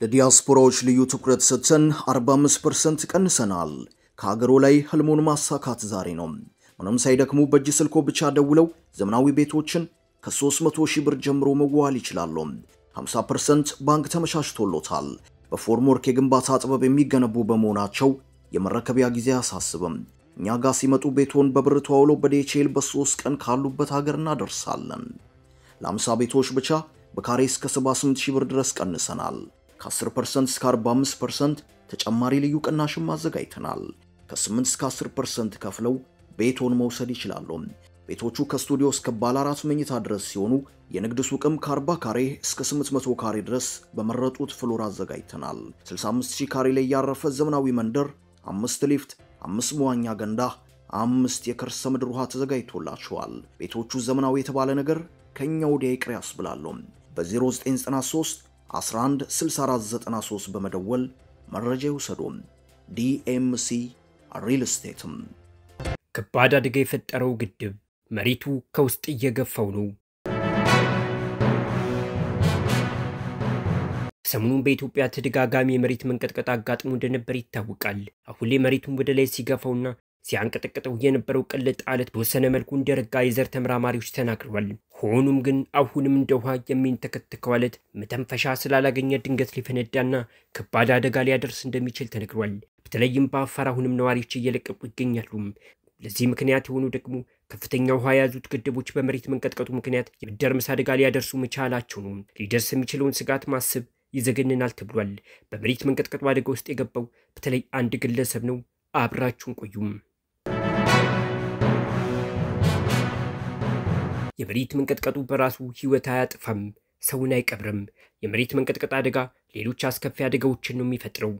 ለዲያስፖራዎች ልዩ ትኩረት ሰጥተን 45 ፐርሰንት ቀንሰናል። ከሀገሮ ላይ ህልሙን ማሳካት ዛሬ ነው። ምንም ሳይደክሙ በእጅ ስልኮ ብቻ ደውለው ዘመናዊ ቤቶችን ከ300 ሺህ ብር ጀምሮ መዋዋል ይችላሉ። 50 ፐርሰንት ባንክ ተመቻችቶሎታል። በፎርምወርክ የግንባታ ጥበብ የሚገነቡ በመሆናቸው የመረከቢያ ጊዜ አያሳስብም። እኛ ጋር ሲመጡ ቤቶን በብር ተዋውሎ በዴቼል በሶስት ቀን ካሉበት ሀገር እናደርሳለን። ለ50 ቤቶች ብቻ በካሬ እስከ 78 ሺህ ብር ድረስ ቀንሰናል። ከ10% እስከ 45% ተጨማሪ ልዩ ቅናሽም አዘጋጅተናል። ከ8 እስከ 10% ከፍለው ቤቶን መውሰድ ይችላሉ። ቤቶቹ ከስቱዲዮ እስከ ባለ አራት መኝታ ድረስ ሲሆኑ የንግድ ሱቅም ከ40 ካሬ እስከ 800 ካሬ ድረስ በመረጡት ፍሎር አዘጋጅተናል። 65000 ካሬ ላይ ያረፈ ዘመናዊ መንደር፣ አምስት ሊፍት፣ አምስት መዋኛ ገንዳ፣ አምስት የከርሰ ምድር ውሃ ተዘጋጅቶላቸዋል። ቤቶቹ ዘመናዊ የተባለ ነገር ከኛ ወዲያ ይቅር ያስብላሉ። በ0993 116493 በመደወል መረጃ ይውሰዱ። ዲኤምሲ ሪል ስቴትም። ከባድ አደጋ የፈጠረው ግድብ መሬቱ ከውስጥ እየገፋው ነው። ሰሞኑን በኢትዮጵያ ተደጋጋሚ የመሬት መንቀጥቀጥ አጋጥሞ እንደነበር ይታወቃል። አሁን ላይ መሬቱን ወደ ላይ ሲገፋውና ሲያንቀጠቅጠው የነበረው ቅልጥ አለት በወሰነ መልኩ እንደረጋ የዘር ተመራማሪዎች ተናግረዋል። ሆኖም ግን አሁንም እንደ ውሃ የሚንተከተከው አለት መተንፈሻ ስላላገኘ ድንገት ሊፈነዳና ከባድ አደጋ ሊያደርስ እንደሚችል ተነግሯል። በተለይም በአፋር አሁንም ነዋሪዎች እየለቀቁ ይገኛሉ። ለዚህ ምክንያት የሆኑ ደግሞ ከፍተኛ ውሃ የያዙት ግድቦች በመሬት መንቀጥቀጡ ምክንያት የመደርመስ አደጋ ሊያደርሱ መቻላቸው ነው። ሊደርስ የሚችለውን ስጋት ማሰብ ይዘገንናል ተብሏል። በመሬት መንቀጥቀጡ አደጋ ውስጥ የገባው በተለይ አንድ ግለሰብ ነው። አብራችሁን ቆዩም። የመሬት መንቀጥቀጡ በራሱ ህይወት አያጥፋም፣ ሰውን አይቀብርም። የመሬት መንቀጥቀጥ አደጋ ሌሎች አስከፊ አደጋዎችን ነው የሚፈጥረው።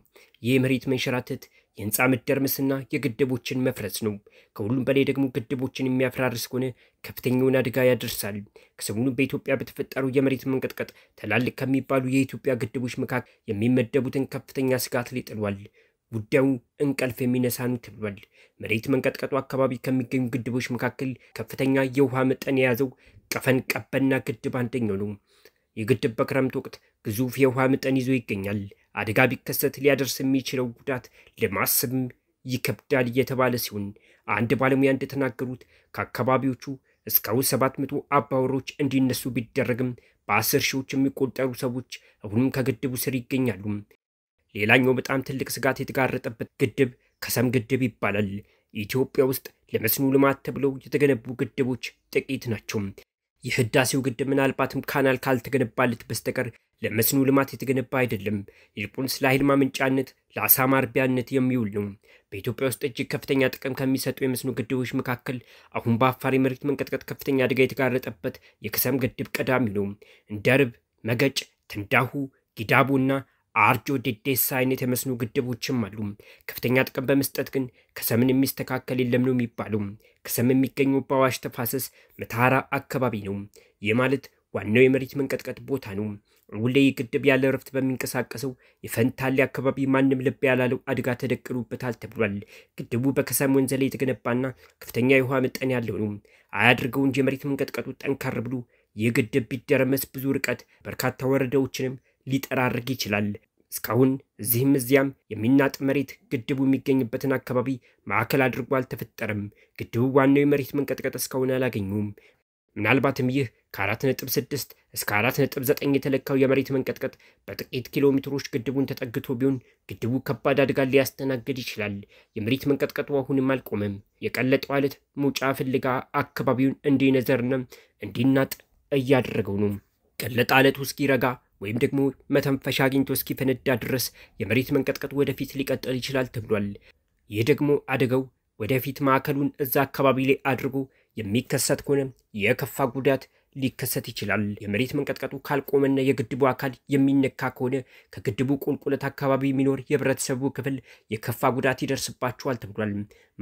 ይህ የመሬት መንሸራተት የህንፃ መደርመስና የግድቦችን መፍረስ ነው። ከሁሉም በላይ ደግሞ ግድቦችን የሚያፈራርስ ከሆነ ከፍተኛውን አደጋ ያደርሳል። ከሰሞኑ በኢትዮጵያ በተፈጠረው የመሬት መንቀጥቀጥ ትላልቅ ከሚባሉ የኢትዮጵያ ግድቦች መካከል የሚመደቡትን ከፍተኛ ስጋት ላይ ጥሏል። ጉዳዩ እንቅልፍ የሚነሳ ነው ተብሏል። መሬት መንቀጥቀጡ አካባቢ ከሚገኙ ግድቦች መካከል ከፍተኛ የውሃ መጠን የያዘው ቀፈን ቀበና ግድብ አንደኛው ነው። ይህ ግድብ በክረምት ወቅት ግዙፍ የውሃ መጠን ይዞ ይገኛል። አደጋ ቢከሰት ሊያደርስ የሚችለው ጉዳት ለማሰብም ይከብዳል እየተባለ ሲሆን አንድ ባለሙያ እንደተናገሩት ከአካባቢዎቹ እስካሁን ሰባት መቶ አባወሮች እንዲነሱ ቢደረግም በአስር ሺዎች የሚቆጠሩ ሰዎች አሁንም ከግድቡ ስር ይገኛሉ። ሌላኛው በጣም ትልቅ ስጋት የተጋረጠበት ግድብ ከሰም ግድብ ይባላል። ኢትዮጵያ ውስጥ ለመስኖ ልማት ተብለው የተገነቡ ግድቦች ጥቂት ናቸው። የህዳሴው ግድብ ምናልባትም ካናል ካልተገነባለት በስተቀር ለመስኖ ልማት የተገነባ አይደለም። ይልቁንስ ለኃይል ማመንጫነት፣ ለአሳ ማርቢያነት የሚውል ነው። በኢትዮጵያ ውስጥ እጅግ ከፍተኛ ጥቅም ከሚሰጡ የመስኖ ግድቦች መካከል አሁን በአፋር የመሬት መንቀጥቀጥ ከፍተኛ አደጋ የተጋረጠበት የከሰም ግድብ ቀዳሚ ነው። እንደ ርብ፣ መገጭ፣ ተንዳሁ፣ ጊዳቦና አርጆ ዴዴሳ አይነት የመስኖ ግድቦችም አሉ። ከፍተኛ ጥቅም በመስጠት ግን ከሰምን የሚስተካከል የለም ነው የሚባሉ። ከሰም የሚገኙ በአዋሽ ተፋሰስ መታራ አካባቢ ነው። ይህ ማለት ዋናው የመሬት መንቀጥቀጥ ቦታ ነው። ውሌ ግድብ ያለ እረፍት በሚንቀሳቀሰው የፈንታሌ አካባቢ ማንም ልብ ያላለው አደጋ ተደቅኖበታል ተብሏል። ግድቡ በከሰም ወንዝ ላይ የተገነባና ከፍተኛ የውሃ መጠን ያለው ነው። አያድርገው እንጂ የመሬት መንቀጥቀጡ ጠንካር ብሎ ይህ ግድብ ቢደረመስ ብዙ ርቀት በርካታ ወረዳዎችንም ሊጠራርግ ይችላል። እስካሁን እዚህም እዚያም የሚናጥ መሬት ግድቡ የሚገኝበትን አካባቢ ማዕከል አድርጎ አልተፈጠረም። ግድቡ ዋናው የመሬት መንቀጥቀጥ እስካሁን አላገኙም። ምናልባትም ይህ ከ4.6 እስከ 4.9 የተለካው የመሬት መንቀጥቀጥ በጥቂት ኪሎ ሜትሮች ግድቡን ተጠግቶ ቢሆን ግድቡ ከባድ አደጋ ሊያስተናግድ ይችላል። የመሬት መንቀጥቀጡ አሁንም አልቆመም። የቀለጠው አለት መውጫ ፍለጋ አካባቢውን እንዲነዘርና እንዲናጥ እያደረገው ነው። ቀለጠ አለቱ እስኪረጋ ወይም ደግሞ መተንፈሻ አግኝቶ እስኪፈነዳ ድረስ የመሬት መንቀጥቀጥ ወደፊት ሊቀጥል ይችላል ተብሏል። ይህ ደግሞ አደጋው ወደፊት ማዕከሉን እዛ አካባቢ ላይ አድርጎ የሚከሰት ከሆነ የከፋ ጉዳት ሊከሰት ይችላል። የመሬት መንቀጥቀጡ ካልቆመና የግድቡ አካል የሚነካ ከሆነ ከግድቡ ቁልቁለት አካባቢ የሚኖር የህብረተሰቡ ክፍል የከፋ ጉዳት ይደርስባቸዋል ተብሏል።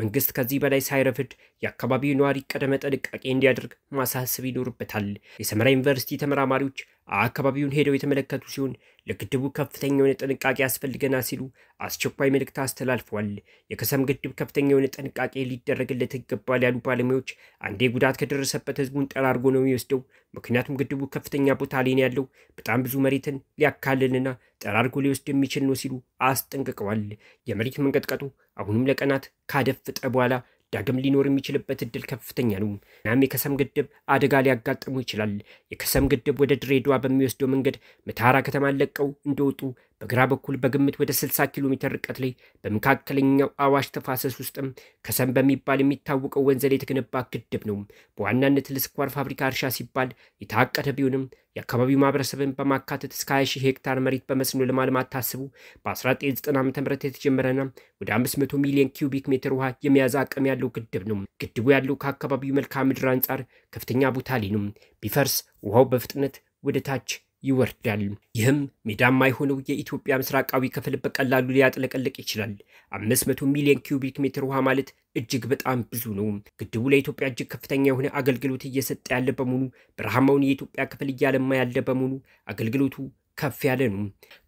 መንግስት ከዚህ በላይ ሳይረፍድ የአካባቢው ነዋሪ ቅድመ ጥንቃቄ እንዲያደርግ ማሳሰብ ይኖርበታል። የሰመራ ዩኒቨርሲቲ ተመራማሪዎች አካባቢውን ሄደው የተመለከቱ ሲሆን ለግድቡ ከፍተኛ የሆነ ጥንቃቄ ያስፈልገናል ሲሉ አስቸኳይ መልእክት አስተላልፈዋል። የከሰም ግድብ ከፍተኛ የሆነ ጥንቃቄ ሊደረግለት ይገባል ያሉ ባለሙያዎች አንዴ ጉዳት ከደረሰበት ህዝቡን ጠራርጎ ነው የሚወስደው። ምክንያቱም ግድቡ ከፍተኛ ቦታ ላይ ያለው፣ በጣም ብዙ መሬትን ሊያካልልና ጠራርጎ ሊወስድ የሚችል ነው ሲሉ አስጠንቅቀዋል። የመሬት መንቀጥቀጡ አሁንም ለቀናት ካደፍጠ በኋላ ዳግም ሊኖር የሚችልበት እድል ከፍተኛ ነው። እናም የከሰም ግድብ አደጋ ሊያጋጥሙ ይችላል። የከሰም ግድብ ወደ ድሬዳዋ በሚወስደው መንገድ ምታራ ከተማን ለቀው እንደወጡ በግራ በኩል በግምት ወደ 60 ኪሎ ሜትር ርቀት ላይ በመካከለኛው አዋሽ ተፋሰስ ውስጥም ከሰም በሚባል የሚታወቀው ወንዘል የተገነባ ግድብ ነው። በዋናነት ለስኳር ፋብሪካ እርሻ ሲባል የታቀደ ቢሆንም የአካባቢው ማህበረሰብን በማካተት እስከ 20 ሺህ ሄክታር መሬት በመስኖ ለማልማት ታስቡ በ1990 ዓ ም የተጀመረና ወደ 500 ሚሊዮን ኪዩቢክ ሜትር ውሃ የሚያዝ አቅም ያለው ግድብ ነው። ግድቡ ያለው ከአካባቢው መልክዓ ምድር አንጻር ከፍተኛ ቦታ ላይ ነው። ቢፈርስ ውሃው በፍጥነት ወደ ታች ይወርዳል። ይህም ሜዳማ የሆነው የኢትዮጵያ ምስራቃዊ ክፍል በቀላሉ ሊያጥለቀልቅ ይችላል። 500 ሚሊዮን ኪዩቢክ ሜትር ውሃ ማለት እጅግ በጣም ብዙ ነው። ግድቡ ለኢትዮጵያ እጅግ ከፍተኛ የሆነ አገልግሎት እየሰጠ ያለ በመሆኑ በረሃማውን የኢትዮጵያ ክፍል እያለማ ያለ በመሆኑ አገልግሎቱ ከፍ ያለ ነው።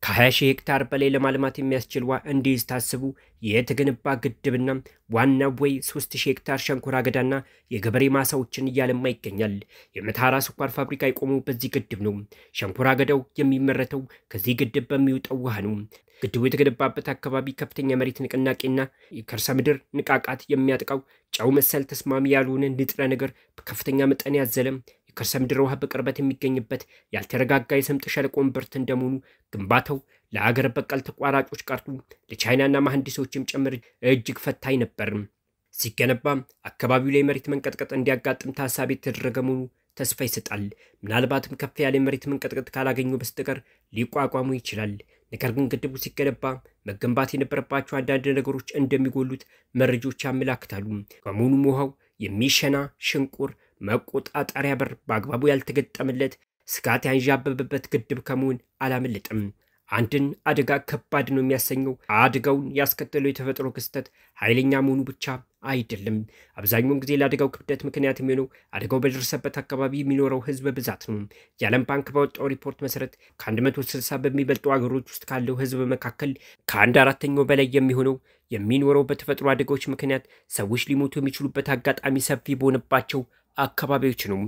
ከ20 ሺህ ሄክታር በላይ ለማልማት የሚያስችል ውሃ እንዲይዝ ታስቡ የተገነባ ግድብና ዋና ቦይ 3 ሄክታር ሸንኮራ አገዳና የገበሬ ማሳዎችን እያለማ ይገኛል። የመተሐራ ስኳር ፋብሪካ የቆመው በዚህ ግድብ ነው። ሸንኮራ አገዳው የሚመረተው ከዚህ ግድብ በሚውጠው ውሃ ነው። ግድቡ የተገነባበት አካባቢ ከፍተኛ መሬት ንቅናቄና የከርሰ ምድር ንቃቃት የሚያጥቀው ጨው መሰል ተስማሚ ያልሆነ ንጥረ ነገር በከፍተኛ መጠን ያዘለም የከርሰ ምድር ውሃ በቅርበት የሚገኝበት ያልተረጋጋ የስምጥ ሸለቆ እምብርት እንደመሆኑ ግንባታው ለአገር በቀል ተቋራጮች ቀርቶ ለቻይናና መሐንዲሶችም ጭምር እጅግ ፈታኝ ነበርም። ሲገነባ አካባቢው ላይ መሬት መንቀጥቀጥ እንዲያጋጥም ታሳቢ የተደረገ መሆኑ ተስፋ ይሰጣል። ምናልባትም ከፍ ያለ መሬት መንቀጥቀጥ ካላገኙ በስተቀር ሊቋቋሙ ይችላል። ነገር ግን ግድቡ ሲገነባ መገንባት የነበረባቸው አንዳንድ ነገሮች እንደሚጎሉት መረጃዎች ያመላክታሉ። በመሆኑም ውሃው የሚሸና ሽንቁር መቆጣጠሪያ በር በአግባቡ ያልተገጠመለት ስጋት ያንዣበበበት ግድብ ከመሆን አላመለጥም። አንድን አደጋ ከባድ ነው የሚያሰኘው አደጋውን ያስከተለው የተፈጥሮ ክስተት ኃይለኛ መሆኑ ብቻ አይደለም። አብዛኛውን ጊዜ ለአደጋው ክብደት ምክንያት የሚሆነው አደጋው በደረሰበት አካባቢ የሚኖረው ሕዝብ ብዛት ነው። የዓለም ባንክ ባወጣው ሪፖርት መሰረት ከ160 በሚበልጡ ሀገሮች ውስጥ ካለው ሕዝብ መካከል ከአንድ አራተኛው በላይ የሚሆነው የሚኖረው በተፈጥሮ አደጋዎች ምክንያት ሰዎች ሊሞቱ የሚችሉበት አጋጣሚ ሰፊ በሆነባቸው ነው።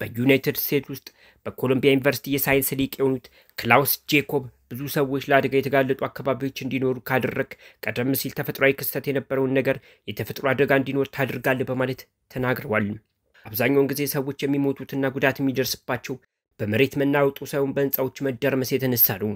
በዩናይትድ ስቴትስ ውስጥ በኮሎምቢያ ዩኒቨርሲቲ የሳይንስ ሊቅ የሆኑት ክላውስ ጄኮብ ብዙ ሰዎች ለአደጋ የተጋለጡ አካባቢዎች እንዲኖሩ ካደረግ ቀደም ሲል ተፈጥሯዊ ክስተት የነበረውን ነገር የተፈጥሮ አደጋ እንዲኖር ታደርጋለ በማለት ተናግረዋል። አብዛኛውን ጊዜ ሰዎች የሚሞቱትና ጉዳት የሚደርስባቸው በመሬት መናወጡ ሳይሆን በህንፃዎች መደርመስ የተነሳ ነው።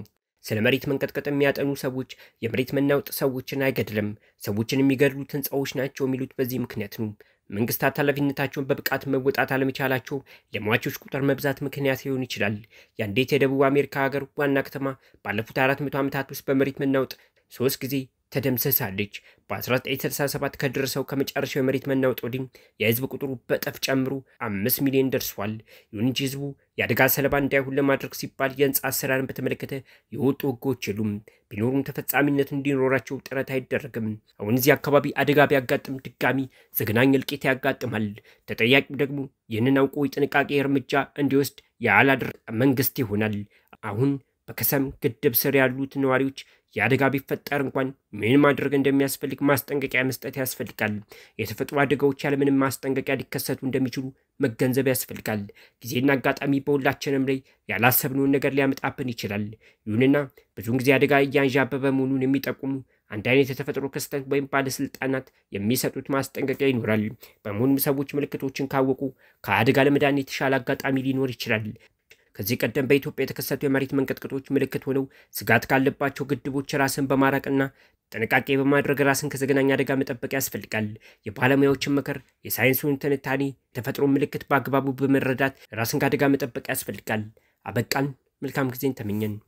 ስለ መሬት መንቀጥቀጥ የሚያጠኑ ሰዎች የመሬት መናወጥ ሰዎችን አይገድልም፣ ሰዎችን የሚገድሉት ህንፃዎች ናቸው የሚሉት በዚህ ምክንያት ነው። መንግስታት ኃላፊነታቸውን በብቃት መወጣት አለመቻላቸው ለሟቾች ቁጥር መብዛት ምክንያት ሊሆን ይችላል። የአንዲት የደቡብ አሜሪካ ሀገር ዋና ከተማ ባለፉት አራት መቶ ዓመታት ውስጥ በመሬት መናወጥ ሶስት ጊዜ ተደምሰሳለች። በ1967 ከደረሰው ከመጨረሻው የመሬት መናወጥ ወዲህ የህዝብ ቁጥሩ በጠፍ ጨምሮ አምስት ሚሊዮን ደርሷል። ይሁን እንጂ ህዝቡ የአደጋ ሰለባ እንዳይሁን ለማድረግ ሲባል የህንፃ አሰራርን በተመለከተ የወጡ ህጎች የሉም። ቢኖሩም ተፈጻሚነት እንዲኖራቸው ጥረት አይደረግም። አሁን እዚህ አካባቢ አደጋ ቢያጋጥም ድጋሚ ዘግናኝ እልቂት ያጋጥማል። ተጠያቂው ደግሞ ይህንን አውቆ የጥንቃቄ እርምጃ እንዲወስድ ያላደረገ መንግስት ይሆናል። አሁን በከሰም ግድብ ስር ያሉት ነዋሪዎች የአደጋ ቢፈጠር እንኳን ምን ማድረግ እንደሚያስፈልግ ማስጠንቀቂያ መስጠት ያስፈልጋል። የተፈጥሮ አደጋዎች ያለምንም ማስጠንቀቂያ ሊከሰቱ እንደሚችሉ መገንዘብ ያስፈልጋል። ጊዜና አጋጣሚ በሁላችንም ላይ ያላሰብነውን ነገር ሊያመጣብን ይችላል። ይሁንና ብዙውን ጊዜ አደጋ እያንዣበበ መሆኑን የሚጠቁሙ አንድ አይነት የተፈጥሮ ክስተት ወይም ባለስልጣናት የሚሰጡት ማስጠንቀቂያ ይኖራል። በመሆኑም ሰዎች ምልክቶችን ካወቁ ከአደጋ ለመዳን የተሻለ አጋጣሚ ሊኖር ይችላል። ከዚህ ቀደም በኢትዮጵያ የተከሰቱ የመሬት መንቀጥቀጦች ምልክት ሆነው ስጋት ካለባቸው ግድቦች ራስን በማራቅና ጥንቃቄ በማድረግ ራስን ከዘገናኝ አደጋ መጠበቅ ያስፈልጋል። የባለሙያዎችን ምክር፣ የሳይንሱን ትንታኔ፣ የተፈጥሮ ምልክት በአግባቡ በመረዳት ራስን ከአደጋ መጠበቅ ያስፈልጋል። አበቃን። መልካም ጊዜን ተመኘን።